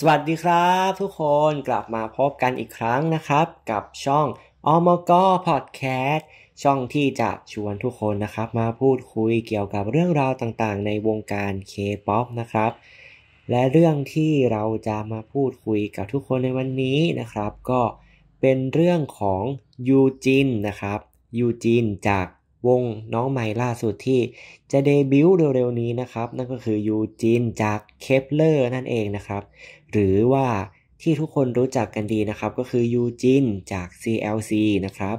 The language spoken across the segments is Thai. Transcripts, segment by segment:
สวัสดีครับทุกคนกลับมาพบกันอีกครั้งนะครับ กับช่องอมกพอดแคสต์ช่องที่จะชวนทุกคนนะครับ มาพูดคุยเกี่ยวกับเรื่องราวต่างๆในวงการเคป๊อปนะครับและเรื่องที่เราจะมาพูดคุยกับทุกคนในวันนี้นะครับ ก็เป็นเรื่องของยูจินนะครับยูจินจากวงน้องใหม่ล่าสุดที่จะเดบิวต์เร็วๆ นี้นะครับนั่นก็คือยูจินจากเคปเลอร์นั่นเองนะครับ หรือว่าที่ทุกคนรู้จักกันดีนะครับก็คือยูจินจาก CLC นะครับ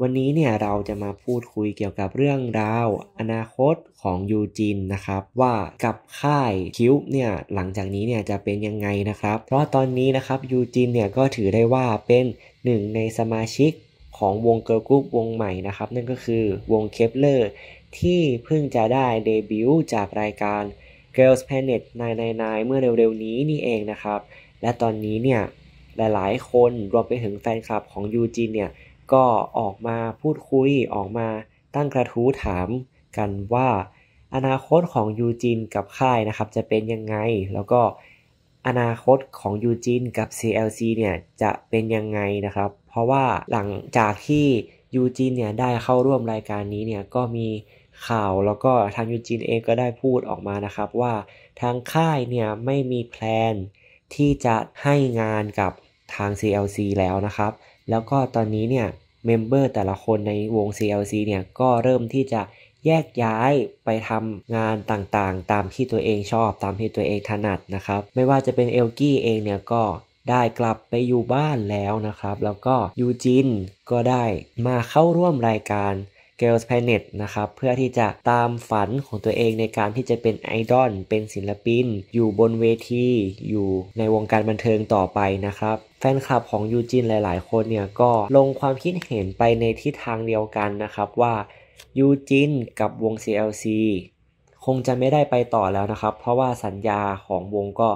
วันนี้เนี่ยเราจะมาพูดคุยเกี่ยวกับเรื่องราวอนาคตของยูจินนะครับว่ากับค่ายคิวเนี่ยหลังจากนี้เนี่ยจะเป็นยังไงนะครับเพราะตอนนี้นะครับยูจินเนี่ยก็ถือได้ว่าเป็นหนึ่งในสมาชิกของวงเกิร์ลกรุ๊ปวงใหม่นะครับ นั่นก็คือวงเคปเลอร์ที่เพิ่งจะได้เดบิวต์จากรายการ Girls Planet 999เมื่อเร็วๆนี้นี่เองนะครับ และตอนนี้เนี่ย หลาย ๆ คนรวมไปถึงแฟนคลับของยูจินเนี่ยก็ออกมาพูดคุยออกมาตั้งกระทู้ถามกันว่า อนาคตของยูจินกับค่ายนะครับจะเป็นยังไงแล้วก็อนาคตของยูจินกับ CLC เนี่ยจะเป็นยังไงนะครับ เพราะว่าหลังจากที่ยูจินเนี่ยได้เข้าร่วมรายการนี้เนี่ยก็มีข่าวแล้วก็ทางยูจินเองก็ได้พูดออกมานะครับ ว่าทางค่ายเนี่ยไม่มีแพลนที่จะให้งานกับทาง CLC แล้วนะครับ แล้วก็ตอนนี้เนี่ยเมมเบอร์แต่ละคนในวง CLC เนี่ยก็เริ่มที่จะแยกย้ายไปทำงานต่างๆ ตามที่ตัวเองชอบตามที่ตัวเองถนัดนะครับ ไม่ว่าจะเป็นเอลกี้เองเนี่ยก็ได้กลับไปอยู่บ้านแล้วนะครับ แล้วก็ยูจินก็ได้มาเข้าร่วมรายการ g ก r l s Planet นะครับ เพื่อที่จะตามฝันของตัวเองในการที่จะเป็นไอดอลเป็นศิลปิน อยู่บนเวทีอยู่ในวงการบันเทิงต่อไปนะครับ แฟนคลับของยูจินหลายๆ คนเนี่ยก็ลงความคิดเห็นไปในทิศทางเดียวกันนะครับว่ายูจินกับวง CLC คงจะไม่ได้ไปต่อแล้วนะครับ เพราะว่าสัญญาของวงก็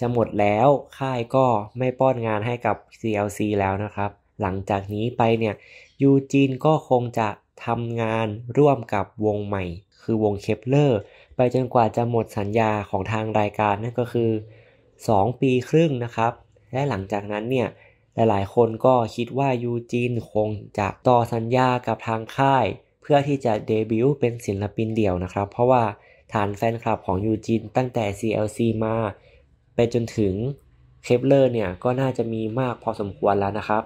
จะหมดแล้วค่ายก็ไม่ป้อนงานให้กับ CLC แล้วนะครับหลังจากนี้ไปเนี่ยยูจินก็คงจะทำงานร่วมกับวงใหม่คือวงเคปเลอร์ไปจนกว่าจะหมดสัญญาของทางรายการนั่นก็คือ 2 ปีครึ่งนะครับ และหลังจากนั้นเนี่ยหลายๆ คนก็คิดว่ายูจินคงจะต่อสัญญากับทางค่ายพื่อที่จะเดบิวต์เป็นศิลปินเดี่ยวนะครับ เพราะว่าฐานแฟนคลับของยูจินตั้งแต่ CLC มา ไปจนถึงเคปเลอร์เนี่ยก็น่าจะมีมากพอสมควรแล้วนะครับ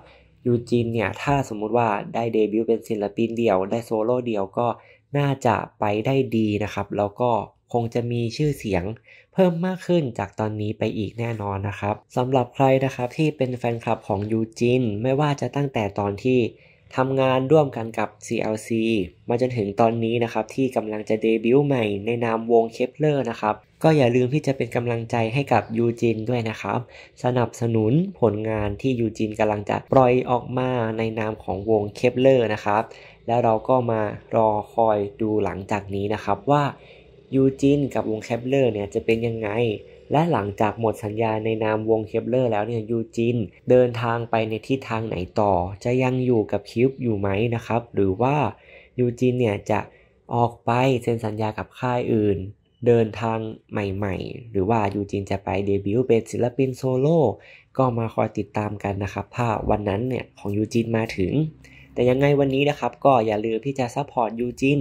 ยูจินเนี่ยถ้าสมมุติว่าได้เดบิวต์เป็นศิลปินเดี่ยว ได้โซโล่เดี่ยวก็น่าจะไปได้ดีนะครับแล้วก็คงจะมีชื่อเสียงเพิ่มมากขึ้นจากตอนนี้ไปอีกแน่นอนนะครับสำหรับใครนะครับที่เป็นแฟนคลับของยูจินไม่ว่าจะตั้งแต่ตอนที่ทำงานร่วมกันกับ CLC มาจนถึงตอนนี้นะครับที่กำลังจะเดบิวต์ใหม่ในนามวงเคปเลอร์นะครับก็อย่าลืมที่จะเป็นกำลังใจให้กับยูจินด้วยนะครับ สนับสนุนผลงานที่ยูจินกำลังจะปล่อยออกมาในนามของวงเคปเลอร์นะครับแล้วเราก็มารอคอยดูหลังจากนี้นะครับว่ายูจินกับวงเคปเลอร์เนี่ยจะเป็นยังไงและหลังจากหมดสัญญาในนามวงเคปเลอร์แล้วเนี่ยยูจินเดินทางไปในทิศทางไหนต่อ จะยังอยู่กับคิบอยู่ไหมนะครับหรือว่ายูจินเนี่ยจะออกไปเซ็นสัญญากับค่ายอื่นเดินทางใหม่ ๆ หรือว่ายูจินจะไปเดบิวต์เป็นศิลปินโซโล่ก็มาคอยติดตามกันนะครับ ถ้าวันนั้นเนี่ยของยูจินมาถึงแต่ยังไงวันนี้นะครับก็อย่าลืมที่จะซัพพอร์ตยูจิน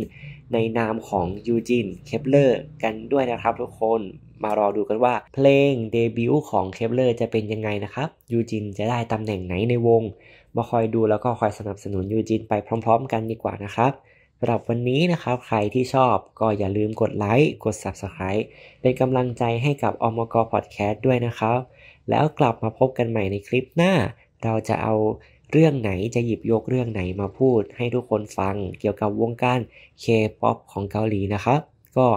ในนามของยูจินเคปเลอร์กันด้วยนะครับ ทุกคนมารอดูกันว่าเพลงเดบิวต์ของเคปเลอร์จะเป็นยังไงนะครับ ยูจินจะได้ตำแหน่งไหนในวง มาคอยดูแล้วก็คอยสนับสนุนยูจินไปพร้อมๆกันดีกว่านะครับสำหรับวันนี้นะครับใครที่ชอบก็อย่าลืมกดไลค์กด Subscribe เป็นกำลังใจให้กับอมกพอดแคสต์ด้วยนะครับ แล้วกลับมาพบกันใหม่ในคลิปหน้า เราจะเอาเรื่องไหนจะหยิบยกเรื่องไหนมาพูด ให้ทุกคนฟังเกี่ยวกับวงการเคป๊อปของเกาหลีนะครับ ก็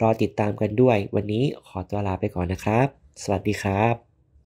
รอติดตามกันด้วย วันนี้ขอตัวลาไปก่อนนะครับ สวัสดีครับ